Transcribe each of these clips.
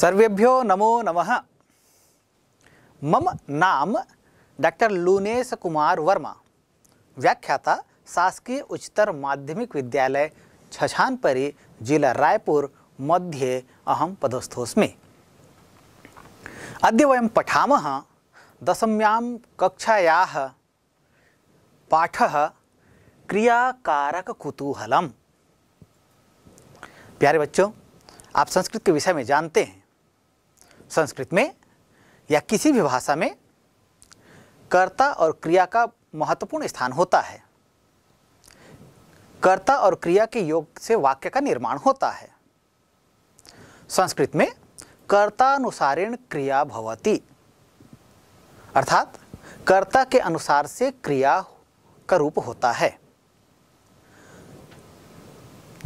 सर्वेभ्यो नमो नमः मम नाम डॉक्टर लूनेश कुमार वर्मा व्याख्याता शासकीय उच्चतर माध्यमिक विद्यालय छछानपरी जिला रायपुर मध्ये अहम पदस्थोस्मे अद वह पठा दशम्या कक्षाया पाठ क्रियाकारकुतूहल प्यारे बच्चों आप संस्कृत के विषय में जानते हैं संस्कृत में या किसी भी भाषा में कर्ता और क्रिया का महत्वपूर्ण स्थान होता है कर्ता और क्रिया के योग से वाक्य का निर्माण होता है संस्कृत में कर्तानुसारेण क्रिया भवती अर्थात कर्ता के अनुसार से क्रिया का रूप होता है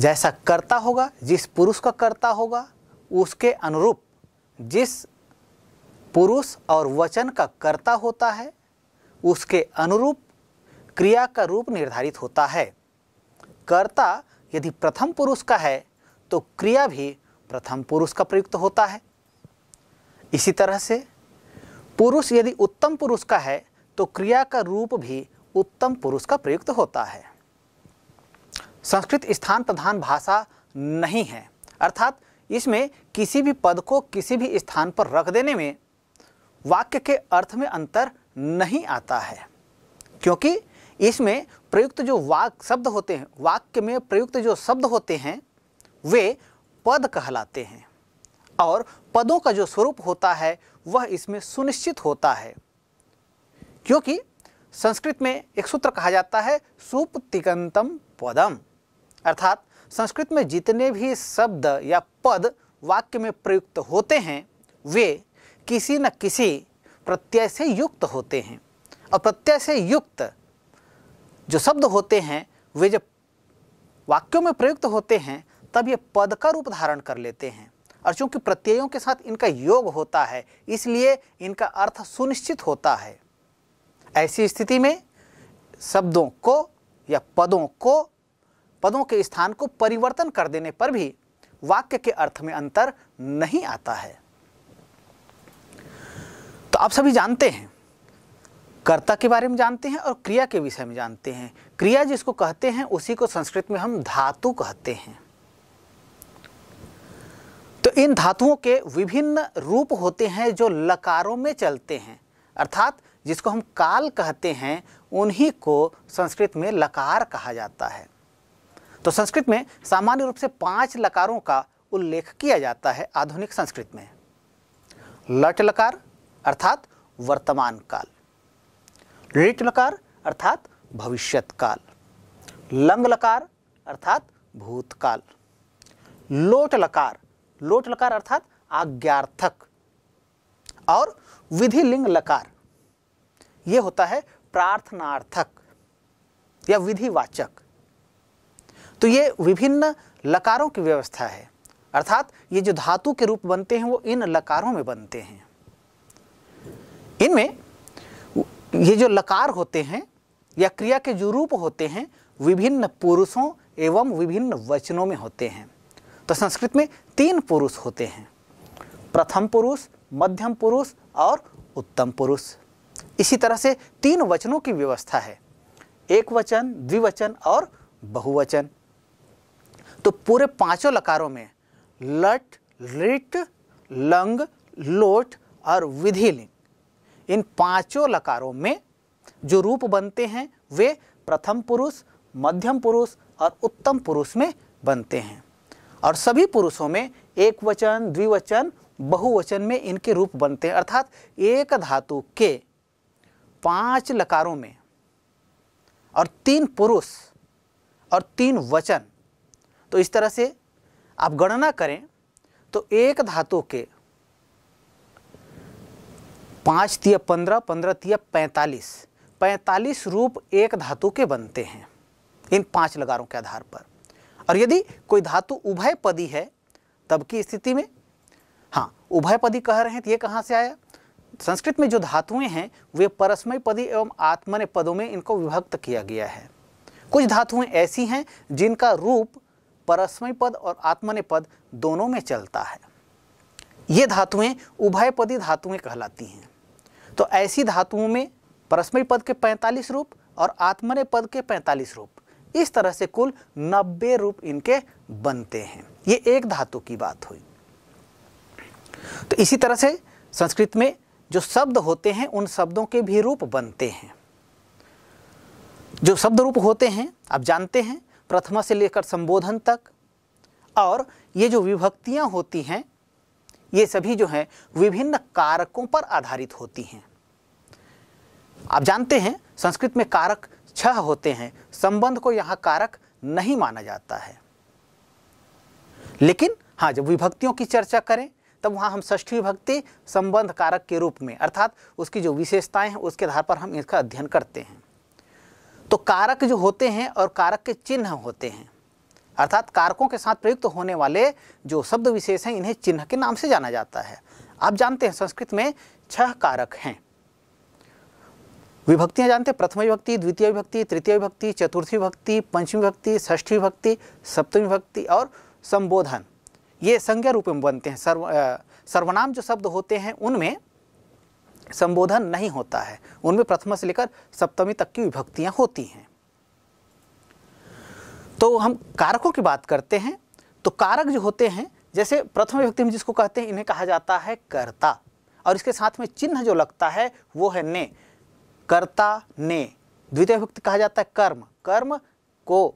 जैसा कर्ता होगा जिस पुरुष का कर्ता होगा उसके अनुरूप जिस पुरुष और वचन का कर्ता होता है उसके अनुरूप क्रिया का रूप निर्धारित होता है कर्ता यदि प्रथम पुरुष का है तो क्रिया भी प्रथम पुरुष का प्रयुक्त होता है इसी तरह से पुरुष यदि उत्तम पुरुष का है तो क्रिया का रूप भी उत्तम पुरुष का प्रयुक्त होता है संस्कृत स्थान प्रधान भाषा नहीं है अर्थात इसमें किसी भी पद को किसी भी स्थान पर रख देने में वाक्य के अर्थ में अंतर नहीं आता है क्योंकि इसमें प्रयुक्त जो वाक शब्द होते हैं वाक्य में प्रयुक्त जो शब्द होते हैं वे पद कहलाते हैं और पदों का जो स्वरूप होता है वह इसमें सुनिश्चित होता है क्योंकि संस्कृत में एक सूत्र कहा जाता है सुपतिगंतम पदम अर्थात संस्कृत में जितने भी शब्द या पद वाक्य में प्रयुक्त होते हैं वे किसी न किसी प्रत्यय से युक्त होते हैं और प्रत्यय से युक्त जो शब्द होते हैं वे जब वाक्यों में प्रयुक्त होते हैं तब ये पद का रूप धारण कर लेते हैं और चूंकि प्रत्ययों के साथ इनका योग होता है इसलिए इनका अर्थ सुनिश्चित होता है ऐसी स्थिति में शब्दों को या पदों को पदों के स्थान को परिवर्तन कर देने पर भी वाक्य के अर्थ में अंतर नहीं आता है तो आप सभी जानते हैं कर्ता के बारे में जानते हैं और क्रिया के विषय में जानते हैं क्रिया जिसको कहते हैं उसी को संस्कृत में हम धातु कहते हैं तो इन धातुओं के विभिन्न रूप होते हैं जो लकारों में चलते हैं अर्थात जिसको हम काल कहते हैं उन्हीं को संस्कृत में लकार कहा जाता है तो संस्कृत में सामान्य रूप से पांच लकारों का उल्लेख किया जाता है आधुनिक संस्कृत में लट लकार अर्थात वर्तमान काल लिट लकार अर्थात भविष्यत काल लंग लकार अर्थात भूतकाल लोट लकार लोट लकार अर्थात आज्ञार्थक और विधि लिंग लकार यह होता है प्रार्थनार्थक या विधिवाचक तो ये विभिन्न लकारों की व्यवस्था है अर्थात ये जो धातु के रूप बनते हैं वो इन लकारों में बनते हैं इनमें ये जो लकार होते हैं या क्रिया के जो रूप होते हैं विभिन्न पुरुषों एवं विभिन्न वचनों में होते हैं तो संस्कृत में तीन पुरुष होते हैं प्रथम पुरुष मध्यम पुरुष और उत्तम पुरुष इसी तरह से तीन वचनों की व्यवस्था है एक वचन द्विवचन और बहुवचन तो पूरे पांचों लकारों में लट लिट लंग लोट और विधि लिंग इन पांचों लकारों में जो रूप बनते हैं वे प्रथम पुरुष मध्यम पुरुष और उत्तम पुरुष में बनते हैं और सभी पुरुषों में एक वचन द्विवचन बहुवचन में इनके रूप बनते हैं अर्थात एक धातु के पांच लकारों में और तीन पुरुष और तीन वचन तो इस तरह से आप गणना करें तो एक धातु के पाँच तिया पंद्रह पंद्रह तिया पैंतालीस पैंतालीस रूप एक धातु के बनते हैं इन पांच लगारों के आधार पर और यदि कोई धातु उभयपदी है तब की स्थिति में हाँ उभयपदी कह रहे हैं तो ये कहाँ से आया संस्कृत में जो धातुएं हैं वे परस्मय पदी एवं आत्मने पदों में इनको विभक्त किया गया है कुछ धातुएं ऐसी हैं जिनका रूप परस्मय पद और आत्मने पद दोनों में चलता है ये धातुएं उभयपदी धातुएं कहलाती हैं तो ऐसी धातुओं में परस्मय पद के 45 रूप और आत्मने पद के 45 रूप इस तरह से कुल 90 रूप इनके बनते हैं ये एक धातु की बात हुई तो इसी तरह से संस्कृत में जो शब्द होते हैं उन शब्दों के भी रूप बनते हैं जो शब्द रूप होते हैं आप जानते हैं प्रथमा से लेकर संबोधन तक और ये जो विभक्तियाँ होती हैं ये सभी जो हैं विभिन्न कारकों पर आधारित होती हैं आप जानते हैं संस्कृत में कारक छह होते हैं संबंध को यहाँ कारक नहीं माना जाता है लेकिन हाँ जब विभक्तियों की चर्चा करें तब वहाँ हम ष्ठी विभक्ति संबंध कारक के रूप में अर्थात उसकी जो विशेषताएं हैं उसके आधार पर हम इसका अध्ययन करते हैं तो कारक जो होते हैं और कारक के चिन्ह होते हैं अर्थात कारकों के साथ प्रयुक्त होने वाले जो शब्द विशेष हैं इन्हें चिन्ह के नाम से जाना जाता है आप जानते हैं संस्कृत में छह कारक हैं विभक्तियां जानते हैं प्रथम विभक्ति द्वितीय विभक्ति तृतीय विभक्ति चतुर्थी विभक्ति पंचमी विभक्ति षष्ठी विभक्ति सप्तमी विभक्ति और संबोधन ये संज्ञा रूप में बनते हैं सर्व सर्वनाम जो शब्द होते हैं उनमें संबोधन नहीं होता है उनमें प्रथमा से लेकर सप्तमी तक की विभक्तियां होती हैं तो हम कारकों की बात करते हैं तो कारक जो होते हैं जैसे प्रथम विभक्ति में जिसको कहते हैं इन्हें कहा जाता है कर्ता और इसके साथ में चिन्ह जो लगता है वो है ने कर्ता ने द्वितीय विभक्ति कहा जाता है कर्म कर्म को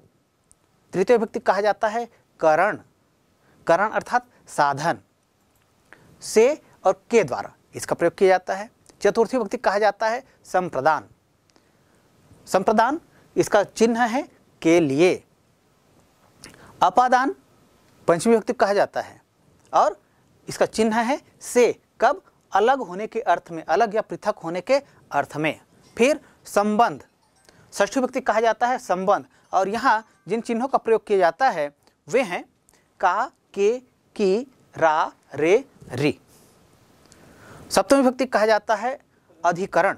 तृतीय विभक्ति कहा जाता है करण करण अर्थात साधन से और के द्वारा इसका प्रयोग किया जाता है चतुर्थी भक्ति कहा जाता है संप्रदान संप्रदान इसका चिन्ह है के लिए अपादान पंचमी भक्ति कहा जाता है और इसका चिन्ह है से कब अलग होने के अर्थ में अलग या पृथक होने के अर्थ में फिर संबंध ष्ठी व्यक्ति कहा जाता है संबंध और यहाँ जिन चिन्हों का प्रयोग किया जाता है वे हैं का के की रा रे री सप्तमी विभक्ति कहा जाता है अधिकरण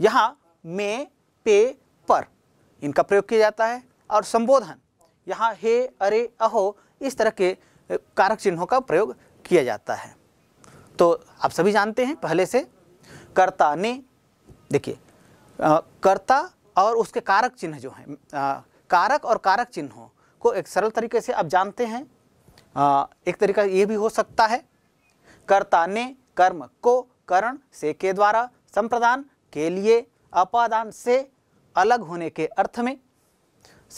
यहाँ मे पे पर इनका प्रयोग किया जाता है और संबोधन यहाँ हे अरे अहो इस तरह के कारक चिन्हों का प्रयोग किया जाता है तो आप सभी जानते हैं पहले से कर्ता ने देखिए कर्ता और उसके कारक चिन्ह जो हैं कारक और कारक चिन्हों को एक सरल तरीके से आप जानते हैं आ, एक तरीका ये भी हो सकता है कर्ता ने कर्म को करण से के द्वारा संप्रदान के लिए अपादान से अलग होने के अर्थ में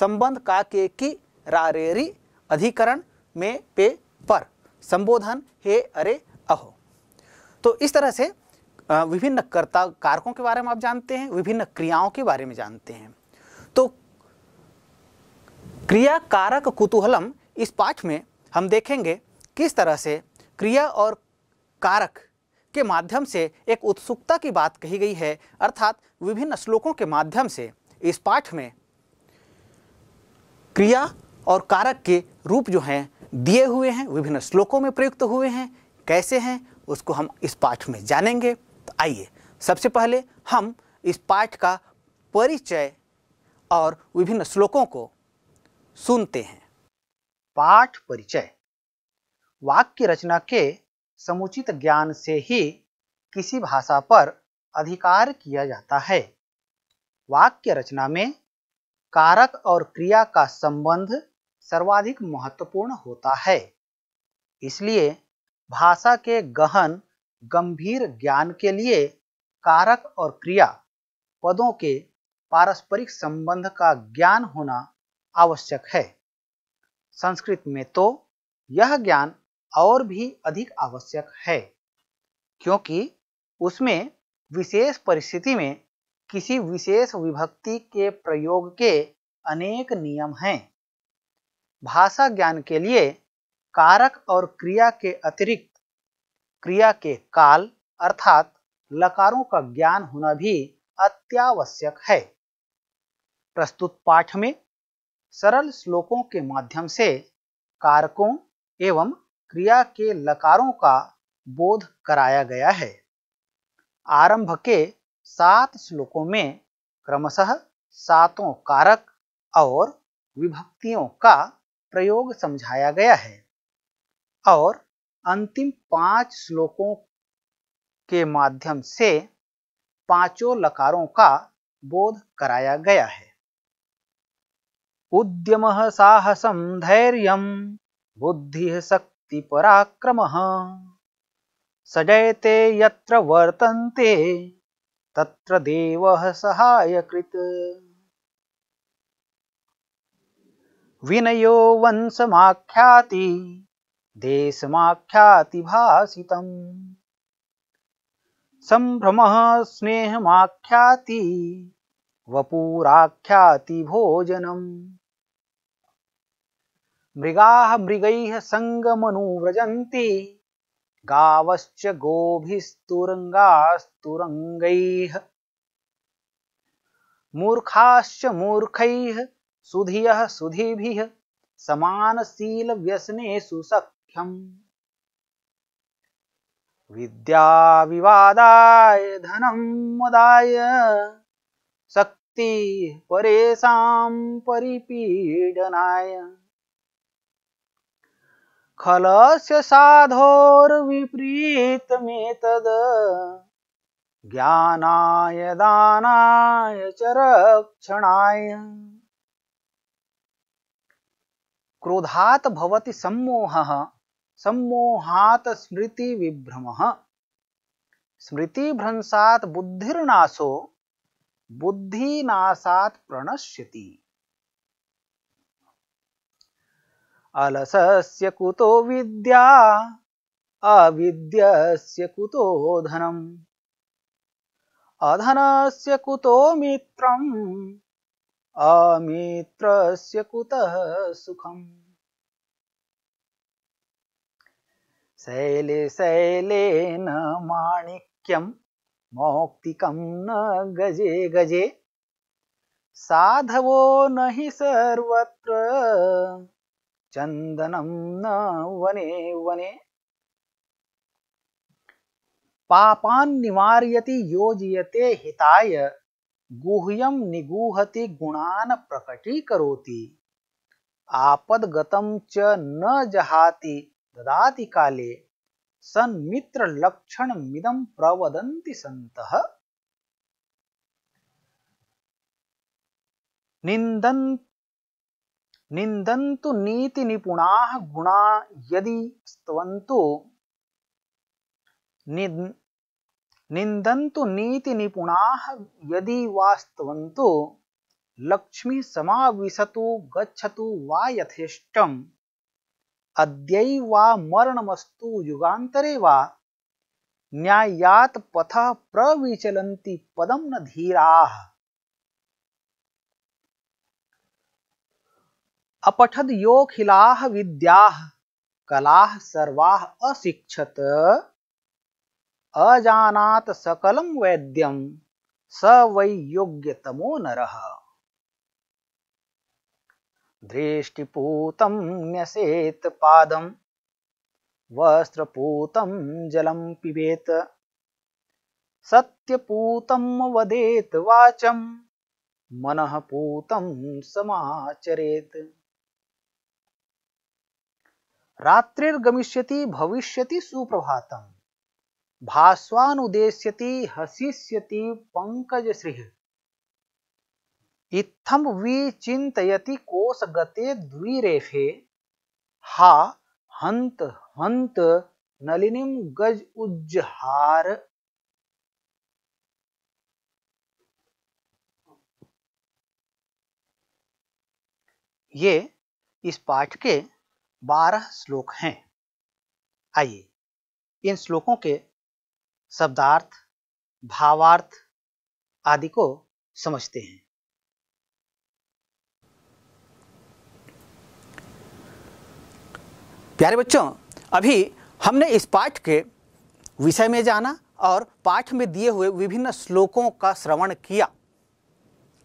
संबंध का के की रारेरी अधिकरण में पे पर संबोधन हे अरे अहो तो इस तरह से विभिन्न कर्ता कारकों के बारे में आप जानते हैं विभिन्न क्रियाओं के बारे में जानते हैं तो क्रिया कारक कुतूहलम इस पाठ में हम देखेंगे किस तरह से क्रिया और कारक के माध्यम से एक उत्सुकता की बात कही गई है अर्थात विभिन्न श्लोकों के माध्यम से इस पाठ में क्रिया और कारक के रूप जो हैं दिए हुए हैं विभिन्न श्लोकों में प्रयुक्त हुए हैं कैसे हैं उसको हम इस पाठ में जानेंगे तो आइए सबसे पहले हम इस पाठ का परिचय और विभिन्न श्लोकों को सुनते हैं पाठ परिचय वाक्य रचना के समुचित ज्ञान से ही किसी भाषा पर अधिकार किया जाता है वाक्य रचना में कारक और क्रिया का संबंध सर्वाधिक महत्वपूर्ण होता है इसलिए भाषा के गहन गंभीर ज्ञान के लिए कारक और क्रिया पदों के पारस्परिक संबंध का ज्ञान होना आवश्यक है संस्कृत में तो यह ज्ञान और भी अधिक आवश्यक है क्योंकि उसमें विशेष परिस्थिति में किसी विशेष विभक्ति के प्रयोग के अनेक नियम हैं भाषा ज्ञान के लिए कारक और क्रिया के अतिरिक्त क्रिया के काल अर्थात लकारों का ज्ञान होना भी अत्यावश्यक है प्रस्तुत पाठ में सरल श्लोकों के माध्यम से कारकों एवं क्रिया के लकारों का बोध कराया गया है आरंभ के सात श्लोकों में क्रमशः सातों कारक और विभक्तियों का प्रयोग समझाया गया है और अंतिम पांच श्लोकों के माध्यम से पांचों लकारों का बोध कराया गया है उद्यम साहसम धैर्य बुद्धि शक्ति शक्ति पराक्रम सजयते यत्र वर्तन्ते तत्र देव सहाय कृत विनयो वंशमाख्याति देशमाख्याति भासितम् संभ्रम स्नेहमाख्याति वपुराख्याति भोजनम् मृगा मृग संगमनु व्रजन्ति गावश्च गोभिस्तुरङ्गास्तुरङ्गैः मूर्खाश्च मूर्खैः सामनशील सुधिभिः समानशीलव्यसनेषु विद्या विवादाय धनम मदाय शक्ति परेशा परिपीडनाय खलस्य साधोर्विपरीतमेतद् ज्ञानाय दानाय च रक्षणाय क्रोधात भवति सम्मोहः सम्मोहात स्मृति विभ्रमः स्मृति भ्रंसात बुद्धिर्नाशो बुद्धिनाशात प्रणश्यति अलसस्य कुतो विद्या अविद्यस्य कुतो धनम् अधनस्य कुतो मित्रम् अमित्रस्य कुतः सुखम् शैले शैलेन माणिक्यम् मौक्तिकं न गजे गजे साधवो न हि सर्वत्र चंदनम वने वने पापान निवार्यति योजयते हिताय गुह्यम निगूहति गुणान प्रकटी करोति गतम च न जहाति ददाति काले मित्र लक्षण मिदम प्रवदंति संतः निंदन्त निंदंतु नीति निपुणा गुणा यदि स्तवंतु निंदंतु नीति निपुणा यदि वास्तवंतु लक्ष्मी समाविशतु गच्छतु वा यथेष्टम वा मरणमस्तु युगांतरे वा न्यायात पथ प्रविचलन्ति पदम न धीराः अपठद योखिला विद्या कला सर्वा अशिक्षत अजानात सकलम वैद्यम स वै योग्यतमो नरः दृष्टिपूतं न्यसेत् पादं वस्त्रपूतं जलं पिबेत् सत्यपूतं वदेत् वाचं मनः पूतं समाचरेत् रात्रिर्गमिष्यति भविष्यति सुप्रभातम भास्वानुदेश्यति हसिष्यति पङ्कजश्रीः इत्थम विचिन्तयति कोशगते द्विरेफे हा हंत हंत नलिनीम गज उज्जहार ये इस पाठ के बारह श्लोक हैं आइए इन श्लोकों के शब्दार्थ भावार्थ आदि को समझते हैं प्यारे बच्चों अभी हमने इस पाठ के विषय में जाना और पाठ में दिए हुए विभिन्न श्लोकों का श्रवण किया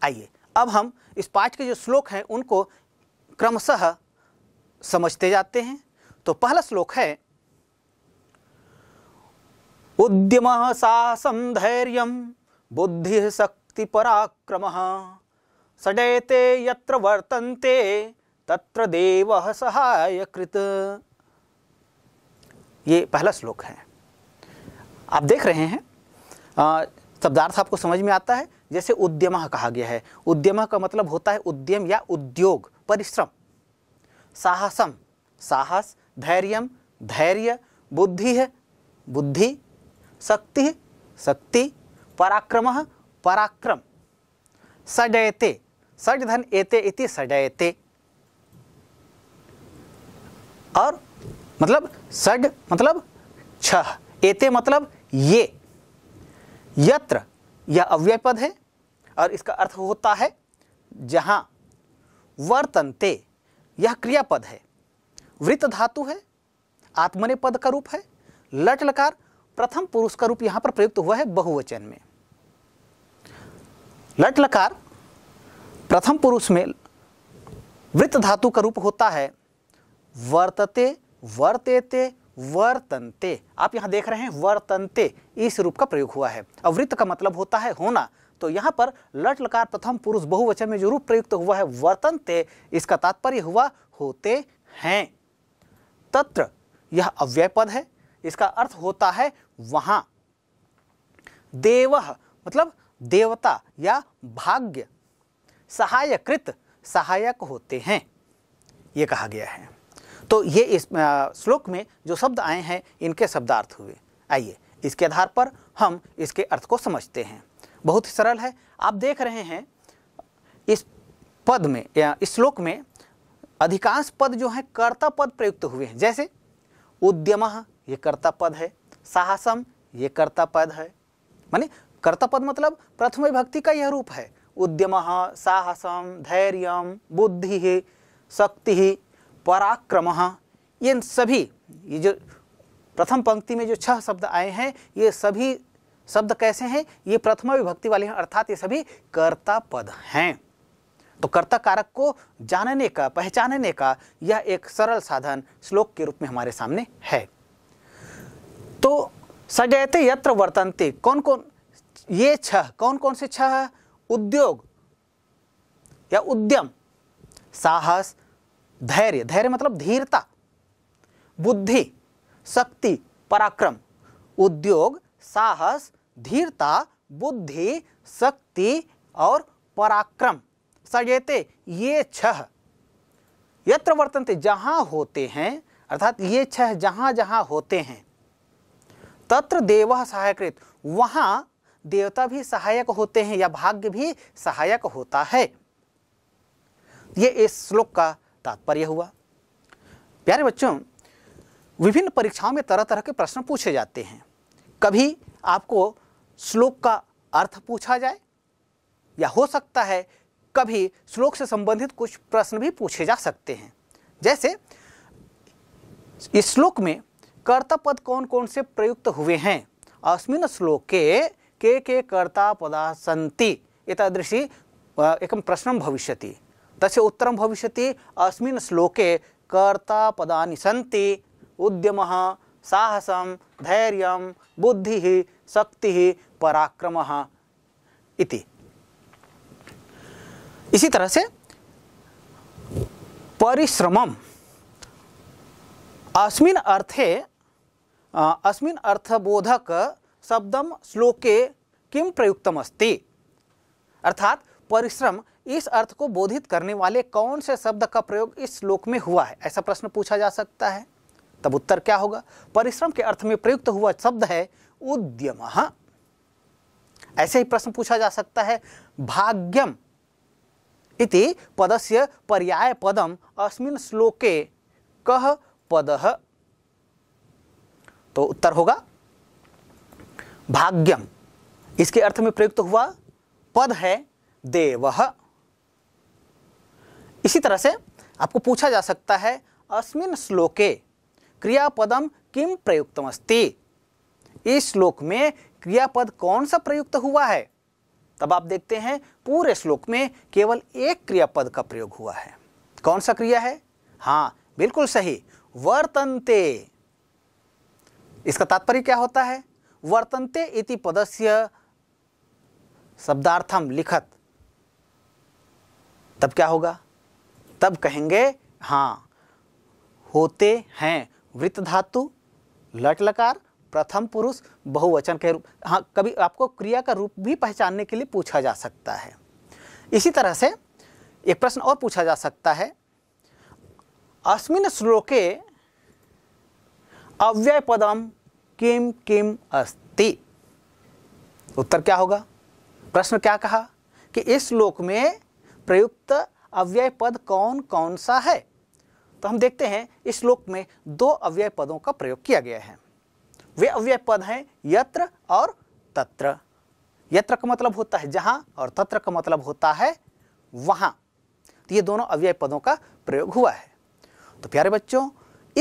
आइए अब हम इस पाठ के जो श्लोक हैं उनको क्रमशः समझते जाते हैं तो पहला श्लोक है उद्यम साहसम धैर्य बुद्धि शक्ति पराक्रम सडेते यत्र वर्तन्ते तत्र देव सहाय कृत ये पहला श्लोक है आप देख रहे हैं शब्दार्थ आपको समझ में आता है जैसे उद्यम कहा गया है उद्यम का मतलब होता है उद्यम या उद्योग परिश्रम साहसम साहस धैर्य धैर्य बुद्धि है बुद्धि शक्ति शक्ति पराक्रम पराक्रम सजयते धन एते इति सजयते और मतलब सड मतलब छह एते मतलब ये यत्र यह अव्यय पद है और इसका अर्थ होता है जहाँ वर्तनते यह क्रियापद है वृत्त धातु है आत्मने पद का रूप है लट लकार प्रथम पुरुष का रूप यहां पर प्रयुक्त हुआ है बहुवचन में लट लकार प्रथम पुरुष में वृत्त धातु का रूप होता है वर्तते वर्तेते वर्तनते आप यहां देख रहे हैं वर्तनते इस रूप का प्रयोग हुआ है अवृत्त का मतलब होता है होना तो यहाँ पर लट लकार प्रथम पुरुष बहुवचन में जो रूप प्रयुक्त हुआ है वर्तनते इसका तात्पर्य हुआ होते हैं तत्र यह अव्यय पद है इसका अर्थ होता है वहां देव मतलब देवता या भाग्य सहायकृत सहायक होते हैं ये कहा गया है तो ये इस श्लोक में जो शब्द आए हैं इनके शब्दार्थ हुए आइए इसके आधार पर हम इसके अर्थ को समझते हैं बहुत ही सरल है आप देख रहे हैं इस पद में या श्लोक में अधिकांश पद जो है कर्ता पद प्रयुक्त हुए हैं जैसे उद्यम ये कर्ता पद है साहसम ये कर्ता पद है माने कर्ता पद मतलब प्रथम भक्ति का यह रूप है उद्यम साहसम धैर्य बुद्धि शक्ति पराक्रम इन सभी ये जो प्रथम पंक्ति में जो छह शब्द आए हैं ये सभी शब्द कैसे हैं ये प्रथमा विभक्ति वाले हैं अर्थात ये सभी कर्ता पद हैं तो कर्ता कारक को जानने का पहचानने का यह एक सरल साधन श्लोक के रूप में हमारे सामने है तो सजयते यत्र वर्तनते कौन कौन ये छह कौन कौन से छह उद्योग या उद्यम साहस धैर्य धैर्य मतलब धीरता बुद्धि शक्ति पराक्रम उद्योग साहस धीरता बुद्धि शक्ति और पराक्रम सजेते ये छह यत्र वर्तन्ते जहाँ होते हैं अर्थात ये छह जहाँ जहाँ होते हैं तत्र देव सहायकृत वहाँ देवता भी सहायक होते हैं या भाग्य भी सहायक होता है ये इस श्लोक का तात्पर्य हुआ प्यारे बच्चों विभिन्न परीक्षाओं में तरह तरह के प्रश्न पूछे जाते हैं कभी आपको श्लोक का अर्थ पूछा जाए या हो सकता है कभी श्लोक से संबंधित कुछ प्रश्न भी पूछे जा सकते हैं जैसे इस श्लोक में कर्ता पद कौन कौन से प्रयुक्त हुए हैं अस्मिन श्लोक के के कर्ता पदा संति एतादृशी एकं प्रश्न भविष्य तसे उत्तर भविष्य अस्मिन श्लोके कर्ता पदा सन्ति उद्यम साहस धैर्य बुद्धि शक्ति पराक्रम इति इसी तरह से परिश्रम अस्मिन अर्थे अस्मिन अर्थबोधक शब्दम श्लोके किम प्रयुक्तम अस्ति अर्थात परिश्रम इस अर्थ को बोधित करने वाले कौन से शब्द का प्रयोग इस श्लोक में हुआ है ऐसा प्रश्न पूछा जा सकता है तब उत्तर क्या होगा परिश्रम के अर्थ में प्रयुक्त हुआ शब्द है उद्यम ऐसे ही प्रश्न पूछा जा सकता है भाग्यम इति पदस्य पर्याय पदम अस्मिन श्लोके कह पद तो उत्तर होगा भाग्यम इसके अर्थ में प्रयुक्त हुआ पद है देव इसी तरह से आपको पूछा जा सकता है अस्मिन श्लोके क्रियापदम किम प्रयुक्तमस्ति इस श्लोक में क्रियापद कौन सा प्रयुक्त हुआ है तब आप देखते हैं पूरे श्लोक में केवल एक क्रियापद का प्रयोग हुआ है कौन सा क्रिया है हाँ बिल्कुल सही वर्तन्ते इसका तात्पर्य क्या होता है वर्तन्ते इति पदस्य शब्दार्थम लिखत तब क्या होगा तब कहेंगे हाँ होते हैं वृत्त धातु लट लकार प्रथम पुरुष बहुवचन के रूप हाँ कभी आपको क्रिया का रूप भी पहचानने के लिए पूछा जा सकता है इसी तरह से एक प्रश्न और पूछा जा सकता है अस्मिन श्लोके अव्यय पदम किम किम अस्ति उत्तर क्या होगा प्रश्न क्या कहा कि इस श्लोक में प्रयुक्त अव्यय पद कौन कौन सा है तो हम देखते हैं इस श्लोक में दो अव्यय पदों का प्रयोग किया गया है वे अव्यय पद हैं यत्र और तत्र यत्र का मतलब होता है जहां और तत्र का मतलब होता है वहां तो ये दोनों अव्यय पदों का प्रयोग हुआ है तो प्यारे बच्चों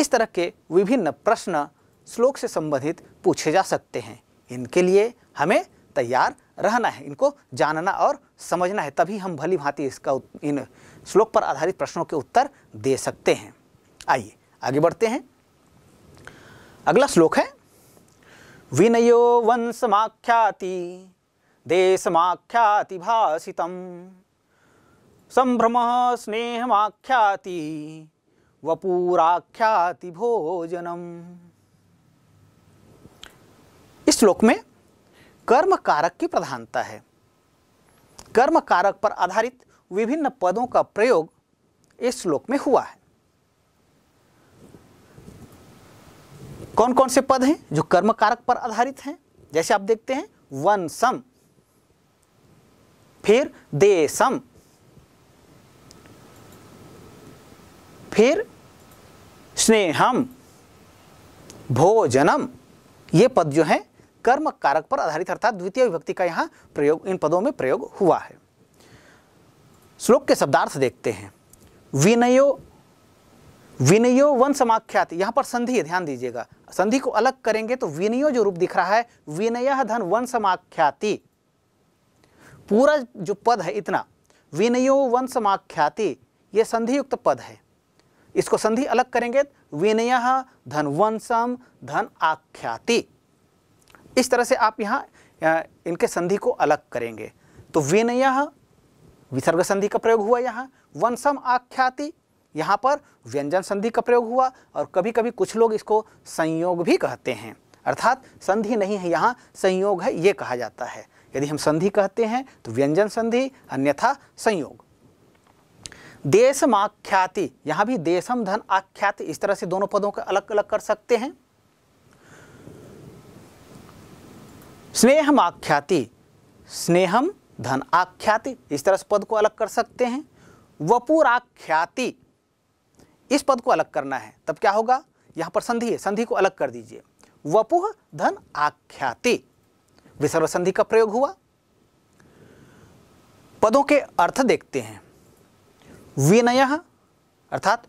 इस तरह के विभिन्न प्रश्न श्लोक से संबंधित पूछे जा सकते हैं इनके लिए हमें तैयार रहना है इनको जानना और समझना है तभी हम भली भांति इसका इन श्लोक पर आधारित प्रश्नों के उत्तर दे सकते हैं आइए आगे बढ़ते हैं अगला श्लोक है विनयो वंशमाख्याति देशमाख्याति भाषितं सम्भ्रमः स्नेहमाख्याति वपुराख्याति भोजनम इस श्लोक में कर्म कारक की प्रधानता है कर्म कारक पर आधारित विभिन्न पदों का प्रयोग इस श्लोक में हुआ है कौन कौन से पद हैं जो कर्म कारक पर आधारित हैं जैसे आप देखते हैं वन सम फिर दे सम फिर स्नेहम भोजनम ये पद जो है कर्म कारक पर आधारित अर्थात द्वितीय विभक्ति का यहां प्रयोग इन पदों में प्रयोग हुआ है श्लोक के शब्दार्थ देखते हैं विनयो विनयो वन समाख्यात यहां पर संधि ध्यान दीजिएगा संधि को अलग करेंगे तो विनयो जो रूप दिख रहा है विनय धन वन समाख्याति पूरा जो पद है इतना विनयो वन समाख्याति ये संधि युक्त पद है इसको संधि अलग करेंगे विनय धन वंशम धन आख्याति इस तरह से आप यहां इनके संधि को अलग करेंगे तो विनय विसर्ग संधि का प्रयोग हुआ यहां वंशम आख्याति यहाँ पर व्यंजन संधि का प्रयोग हुआ और कभी कभी कुछ लोग इसको संयोग भी कहते हैं अर्थात संधि नहीं है यहाँ संयोग है ये कहा जाता है यदि हम संधि कहते हैं तो व्यंजन संधि अन्यथा संयोग देशम आख्याति भी देशम धन आख्याति इस तरह से दोनों पदों को अलग अलग कर सकते हैं स्नेहम आख्याति स्नेहम धन आख्याति इस तरह से पद को अलग कर सकते हैं वपुराख्याति इस पद को अलग करना है तब क्या होगा यहां पर संधि है संधि को अलग कर दीजिए वपुह धन आख्याति विसर्व संधि का प्रयोग हुआ पदों के अर्थ देखते हैं विनय अर्थात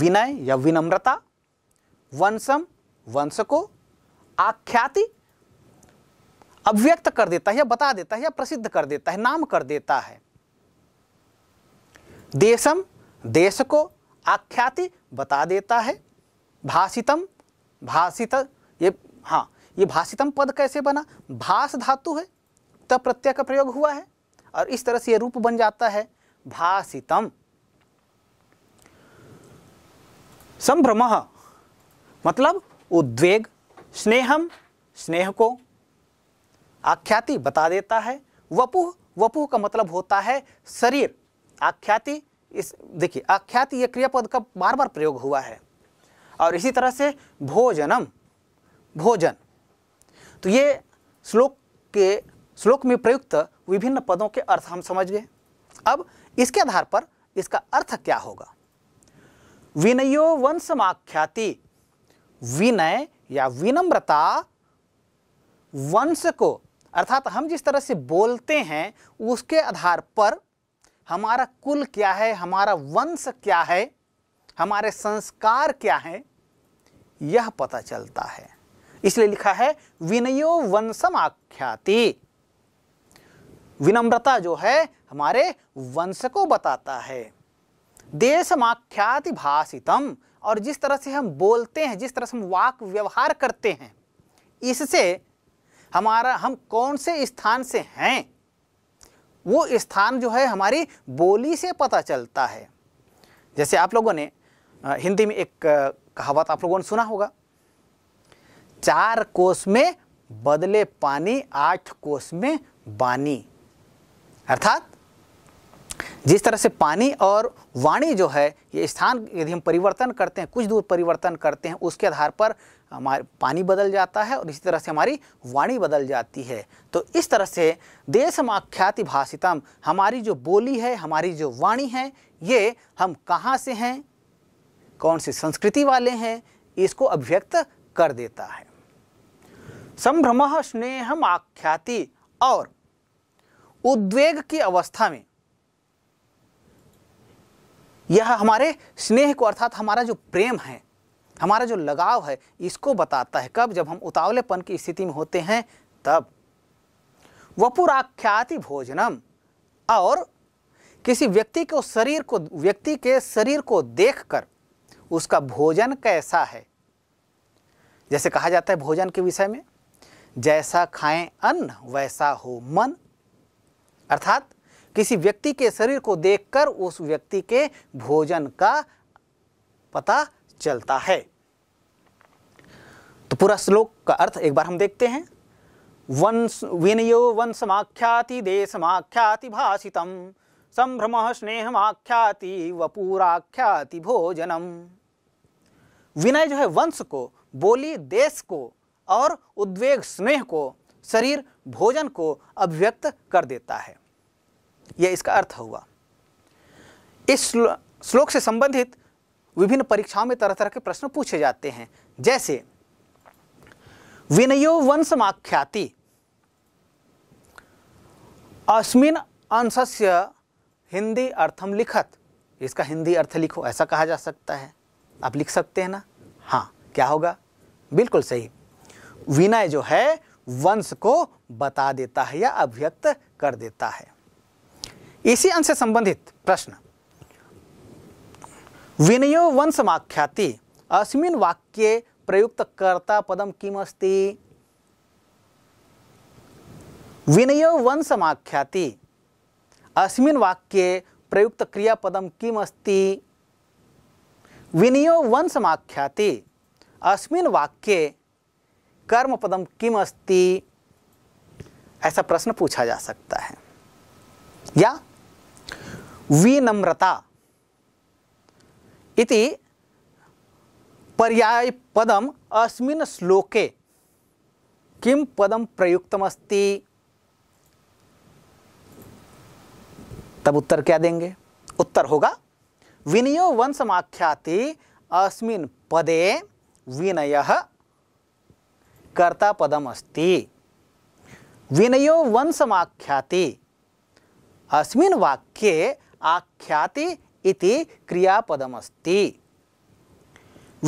विनय या विनम्रता वंशम वंश को आख्याति अव्यक्त कर देता है या बता देता है या प्रसिद्ध कर देता है नाम कर देता है देशम देश को आख्याति बता देता है भाषितम भाषित ये हाँ ये भाषितम पद कैसे बना भाष धातु है तब प्रत्यय का प्रयोग हुआ है और इस तरह से यह रूप बन जाता है भाषितम संभ्रम मतलब उद्वेग स्नेहम स्नेह को आख्याति बता देता है वपुह वपुह का मतलब होता है शरीर आख्याति इस देखिए आख्याति यह क्रियापद का बार बार प्रयोग हुआ है और इसी तरह से भोजनम भोजन तो ये श्लोक के श्लोक में प्रयुक्त विभिन्न पदों के अर्थ हम समझ गए अब इसके आधार पर इसका अर्थ क्या होगा विनयो वंशमाख्याति विनय या विनम्रता वंश को अर्थात हम जिस तरह से बोलते हैं उसके आधार पर हमारा कुल क्या है हमारा वंश क्या है हमारे संस्कार क्या हैं यह पता चलता है इसलिए लिखा है विनयो वंशम आख्याति विनम्रता जो है हमारे वंश को बताता है देशमाख्याति भाषितम और जिस तरह से हम बोलते हैं जिस तरह से हम वाक व्यवहार करते हैं इससे हमारा हम कौन से स्थान से हैं वो स्थान जो है हमारी बोली से पता चलता है जैसे आप लोगों ने हिंदी में एक कहावत आप लोगों ने सुना होगा चार कोस में बदले पानी आठ कोस में बानी अर्थात जिस तरह से पानी और वाणी जो है ये स्थान यदि हम परिवर्तन करते हैं कुछ दूर परिवर्तन करते हैं उसके आधार पर हमारे पानी बदल जाता है और इसी तरह से हमारी वाणी बदल जाती है तो इस तरह से देशमाख्याति भाषितम हमारी जो बोली है हमारी जो वाणी है ये हम कहाँ से हैं कौन सी संस्कृति वाले हैं इसको अभिव्यक्त कर देता है संभ्रम स्नेहम आख्याति और उद्वेग की अवस्था में यह हमारे स्नेह को अर्थात हमारा जो प्रेम है हमारा जो लगाव है इसको बताता है कब जब हम उतावलेपन की स्थिति में होते हैं तब वपुराख्याति भोजनम और किसी व्यक्ति को शरीर को व्यक्ति के शरीर को देखकर उसका भोजन कैसा है जैसे कहा जाता है भोजन के विषय में जैसा खाएं अन्न वैसा हो मन अर्थात किसी व्यक्ति के शरीर को देखकर उस व्यक्ति के भोजन का पता चलता है तो पूरा श्लोक का अर्थ एक बार हम देखते हैं वंश विनयो वंशमाख्याति देशमाख्याति भाषितम संभ्रम स्नेहमाख्याति वपूराख्याति भोजनम विनय जो है वंश को बोली देश को और उद्वेग स्नेह को शरीर भोजन को अभिव्यक्त कर देता है यह इसका अर्थ हुआ इस श्लोक से संबंधित विभिन्न परीक्षाओं में तरह तरह के प्रश्न पूछे जाते हैं जैसे विनयो वंश माख्याति अस्मिन अंशस्य हिंदी अर्थम लिखत इसका हिंदी अर्थ लिखो ऐसा कहा जा सकता है आप लिख सकते हैं ना हाँ क्या होगा बिल्कुल सही विनय जो है वंश को बता देता है या अभिव्यक्त कर देता है इसी अंश से संबंधित प्रश्न विनयो वंशमाख्याति अस्मिन् वाक्ये प्रयुक्तकर्ता पदं किम् अस्ति विनयो वंशमाख्याति अस्मिन् वाक्ये प्रयुक्तक्रियापदं किम् अस्ति विनयो वंशमाख्याति अस्मिन् वाक्ये कर्मपदं किम् अस्ति ऐसा प्रश्न पूछा जा सकता है या विनम्रता इति पदम अस्मिन् श्लोके किम पदम प्रयुक्तमस्ति तब उत्तर क्या देंगे उत्तर होगा विनयो वंशमाख्याति अस्मिन् पदे विनयः कर्ता पदम अस्ति विनयो वंशमाख्याति अस्मिन् वाक्ये आख्याति इति क्रियापदमस्ति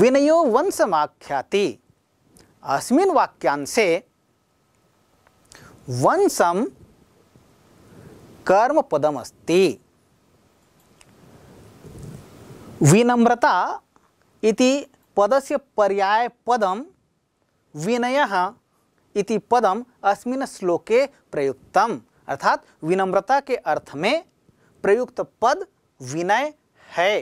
विनयो वंशमाख्याति अस्मिन् वाक्यांशे वंशम कर्मपदमस्ति विनम्रता इति पदस्य पदम विनयः इति पदम अस्मिन् श्लोके प्रयुक्तम् अर्थात विनम्रता के अर्थ में प्रयुक्त पद विनय है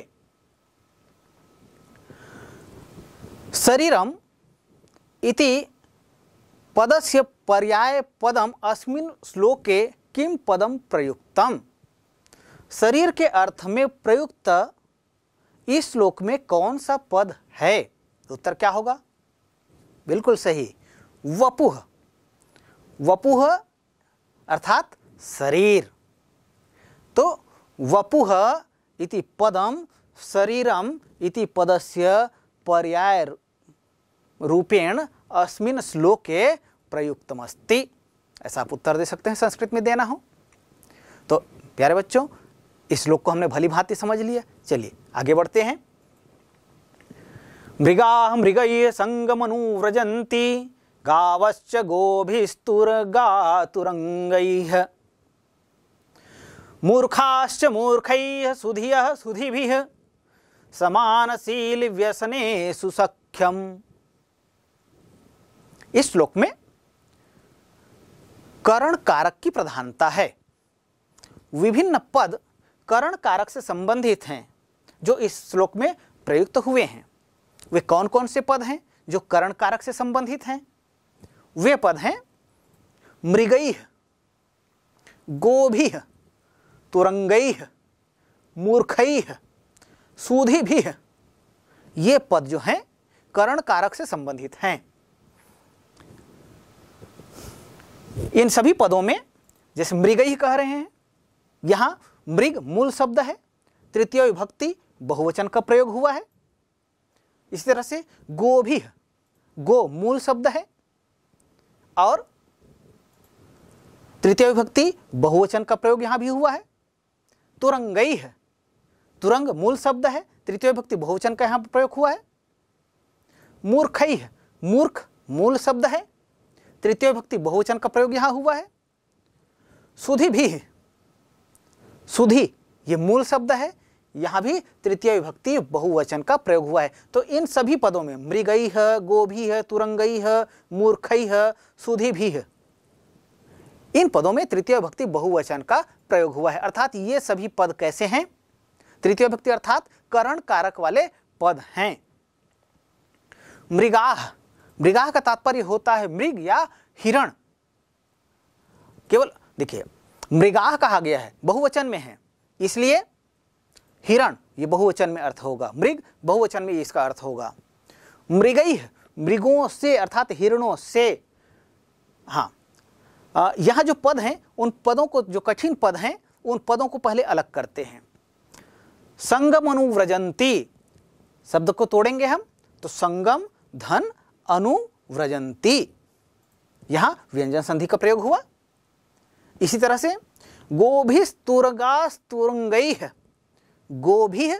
शरीरम इति पदस्य पर्याय पदम अस्मिन श्लोके किम पदम प्रयुक्तम शरीर के अर्थ में प्रयुक्त इस श्लोक में कौन सा पद है उत्तर क्या होगा बिल्कुल सही वपुह वपुह अर्थात शरीर तो वपुह इति पदम शरीरम इति पदस्य पर्याय रूपेण अस्मिन श्लोके प्रयुक्तमस्ति ऐसा आप उत्तर दे सकते हैं संस्कृत में देना हो तो प्यारे बच्चों इस श्लोक को हमने भली भांति समझ लिया चलिए आगे बढ़ते हैं मृगा मृग संगमनु व्रजंती गावश्च गोभिस्तुर्गातुरंग मूर्खाश्च मूर्खैः सुधि समानशील व्यसने सुसख्यम इस श्लोक में करण कारक की प्रधानता है विभिन्न पद करण कारक से संबंधित हैं जो इस श्लोक में प्रयुक्त हुए हैं वे कौन कौन से पद हैं जो करण कारक से संबंधित हैं वे पद हैं मृगई गोभी तुरंग मूर्खई सूधी भी ये पद जो हैं करण कारक से संबंधित हैं इन सभी पदों में जैसे मृग ही कह रहे हैं यहां मृग मूल शब्द है तृतीय विभक्ति बहुवचन का प्रयोग हुआ है इसी तरह से गो भी गो मूल शब्द है और तृतीय विभक्ति बहुवचन का प्रयोग यहां भी हुआ है तुरंगई है तुरंग मूल शब्द है तृतीय भक्ति बहुवचन का यहां पर प्रयोग हुआ है मूर्खई है मूर्ख मूल शब्द है तृतीय भक्ति बहुवचन का प्रयोग यहां हुआ है सुधी भी है सुधि यह मूल शब्द है यहां भी तृतीय विभक्ति बहुवचन का प्रयोग हुआ है तो इन सभी पदों में मृगई है गोभी है तुरंगई है मूर्खई है सुधी भी है इन पदों में तृतीय भक्ति बहुवचन का प्रयोग हुआ है अर्थात ये सभी पद कैसे हैं तृतीय भक्ति अर्थात करण कारक वाले पद हैं मृगाह मृगाह का तात्पर्य होता है मृग या हिरण केवल देखिए मृगाह कहा गया है बहुवचन में है इसलिए हिरण ये बहुवचन में अर्थ होगा मृग बहुवचन में इसका अर्थ होगा मृगई मृगों से अर्थात हिरणों से हाँ यहाँ जो पद हैं उन पदों को जो कठिन पद हैं उन पदों को पहले अलग करते हैं संगम अनुव्रजंती शब्द को तोड़ेंगे हम तो संगम धन अनुव्रजंती यहाँ व्यंजन संधि का प्रयोग हुआ इसी तरह से है गोभी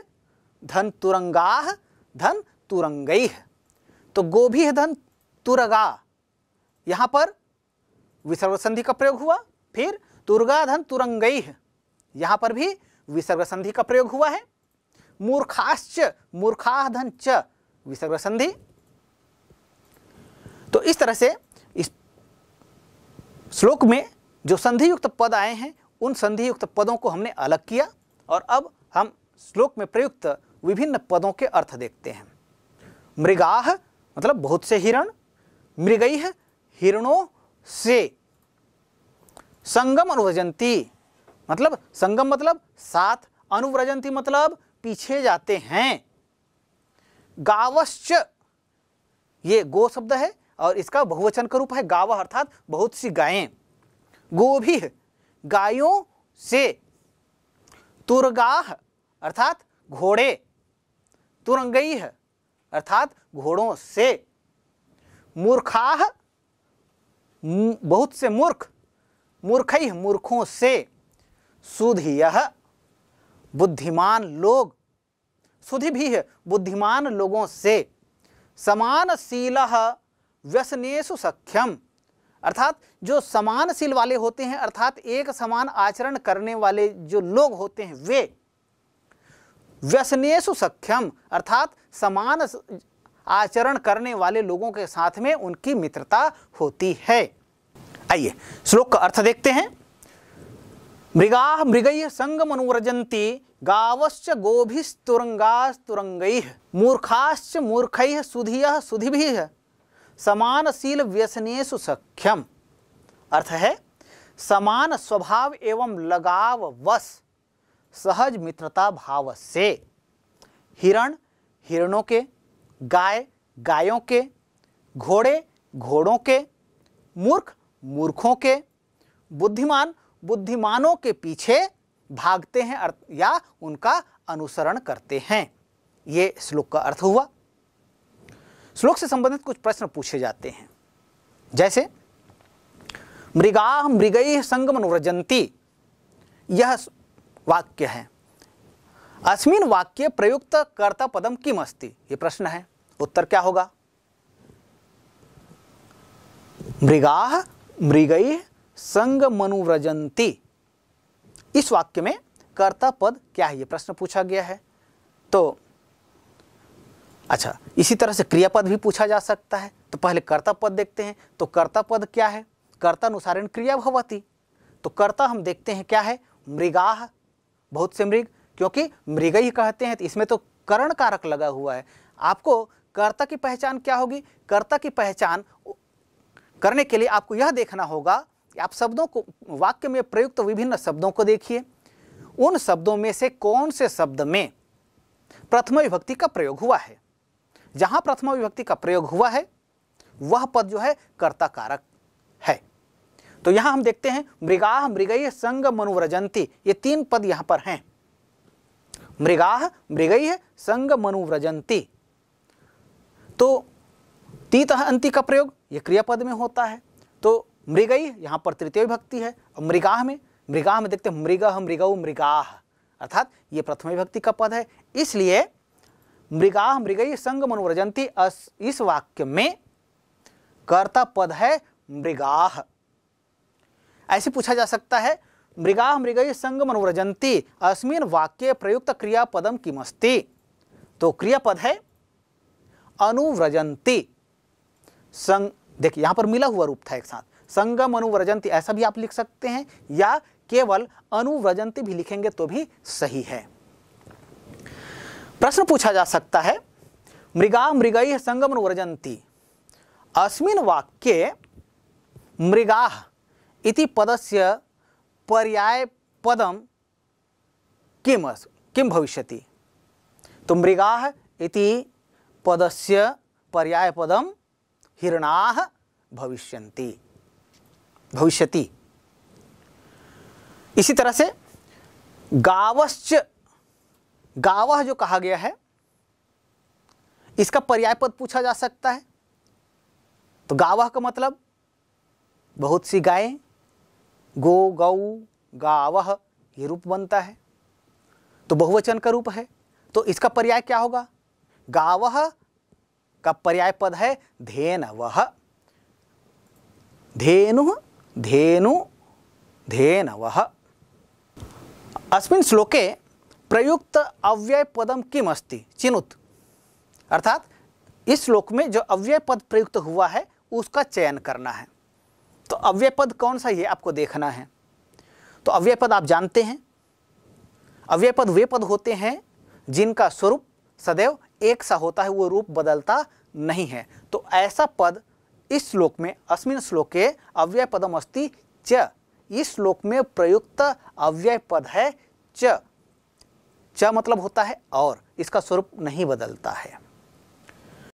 धन तुरंगाह धन तुरंगई तो गोभी धन तुरगा यहाँ पर विसर्ग संधि का प्रयोग हुआ फिर तुर्गाधन तुरंगई यहाँ पर भी विसर्ग संधि का प्रयोग हुआ है मूर्खाश्च मूर्खाधन च विसर्ग संधि तो इस तरह से इस श्लोक में जो संधि युक्त पद आए हैं उन संधि युक्त पदों को हमने अलग किया और अब हम श्लोक में प्रयुक्त विभिन्न पदों के अर्थ देखते हैं मृगाह मतलब बहुत से हिरण मृगई हिरणों से संगम अनुव्रजंती मतलब संगम मतलब साथ अनुव्रजंती मतलब पीछे जाते हैं गावश्च ये गो शब्द है और इसका बहुवचन का रूप है गाव अर्थात बहुत सी गायें गोभी गायों से तुरगाह अर्थात घोड़े तुरंगई अर्थात घोड़ों से मूर्खाह बहुत से मूर्ख मूर्ख ही मूर्खों से सुधि यह बुद्धिमान लोग सुधि भी है बुद्धिमान लोगों से समानशील व्यसनेशु सख्यम अर्थात जो समानशील वाले होते हैं अर्थात एक समान आचरण करने वाले जो लोग होते हैं वे व्यसनेशु सख्यम अर्थात समान आचरण करने वाले लोगों के साथ में उनकी मित्रता होती है आइए श्लोक का अर्थ देखते हैं मृगा मृगय संग मनोरजंती गावश्च गोभिस्तुरंगास्तुरंग मूर्खाश्च मूर्ख सुधिय सुधिभि समानशील व्यसनेशु सख्यम अर्थ है समान स्वभाव एवं लगाव वश सहज मित्रता भाव से हिरण हिरणों के गाय गायों के घोड़े घोड़ों के मूर्ख मूर्खों के बुद्धिमान बुद्धिमानों के पीछे भागते हैं अर्थ या उनका अनुसरण करते हैं ये श्लोक का अर्थ हुआ श्लोक से संबंधित कुछ प्रश्न पूछे जाते हैं जैसे मृगा मृगई संगम मनोरजंती यह वाक्य है अस्मिन वाक्य प्रयुक्त कर्ता पदम किम अस्ति ये प्रश्न है उत्तर क्या होगा मृगा मृगई संग मनुव्रजंती इस वाक्य में कर्ता पद क्या है ये प्रश्न पूछा गया है तो अच्छा इसी तरह से क्रियापद भी पूछा जा सकता है तो पहले कर्ता पद देखते हैं तो कर्ता पद क्या है कर्ता अनुसारण क्रिया भवती तो कर्ता हम देखते हैं क्या है मृगाह बहुत से मृग क्योंकि मृग ही कहते हैं तो इसमें तो करण कारक लगा हुआ है आपको कर्ता की पहचान क्या होगी कर्ता की पहचान करने के लिए आपको यह देखना होगा कि आप शब्दों को वाक्य में प्रयुक्त विभिन्न शब्दों को देखिए उन शब्दों में से कौन से शब्द में प्रथम विभक्ति का प्रयोग हुआ है जहां प्रथम विभक्ति का प्रयोग हुआ है वह पद जो है कर्ता कारक है तो यहां हम देखते हैं मृगाह मृगय संग मनोव्रजंती ये तीन पद यहां पर हैं मृगाह मृगय संग मनोव्रजंती तो तीतः अंति का प्रयोग ये क्रियापद में होता है तो मृगई यहाँ पर तृतीय विभक्ति है और मृगाह में मृगाह में देखते हैं मृग मृगौ मृगाह अर्थात ये प्रथम विभक्ति का पद है इसलिए मृगाह मृगई संग मनोरजंती इस वाक्य में कर्ता पद है मृगाह ऐसे पूछा जा सकता है मृगाह मृगई संग मनोरजंती अस्मिन वाक्य प्रयुक्त क्रियापदम किमस्ती तो क्रियापद है अनुव्रजंती संग देखिए यहाँ पर मिला हुआ रूप था एक साथ संगम अनुव्रजंती ऐसा भी आप लिख सकते हैं या केवल अनुव्रजंती भी लिखेंगे तो भी सही है प्रश्न पूछा जा सकता है मृगा मृगई संगम अनुव्रजंती अस्मिन वाक्य मृगा इति पदस्य पर्याय पदम किम किम भविष्यति तो मृगा इति पदस्य पर्याय पदम हिरणा भविष्य भविष्य इसी तरह से गावश्च गावह जो कहा गया है इसका पर्याय पद पूछा जा सकता है तो गावह का मतलब बहुत सी गायें गो गौ गावह ये रूप बनता है तो बहुवचन का रूप है तो इसका पर्याय क्या होगा गावह का पर्याय पद है वह धेनु धेनु वह अस्मिन श्लोके प्रयुक्त अव्यय पदम किम अस्ति चिनुत अर्थात इस श्लोक में जो अव्यय पद प्रयुक्त हुआ है उसका चयन करना है तो अव्यय पद कौन सा ये आपको देखना है तो अव्यय पद आप जानते हैं अव्यय पद वे पद होते हैं जिनका स्वरूप सदैव एक सा होता है वो रूप बदलता नहीं है तो ऐसा पद इस श्लोक में अस्मिन श्लोके अव्यय पदम अस्ति च इस श्लोक में प्रयुक्त अव्यय पद है च च मतलब होता है और इसका स्वरूप नहीं बदलता है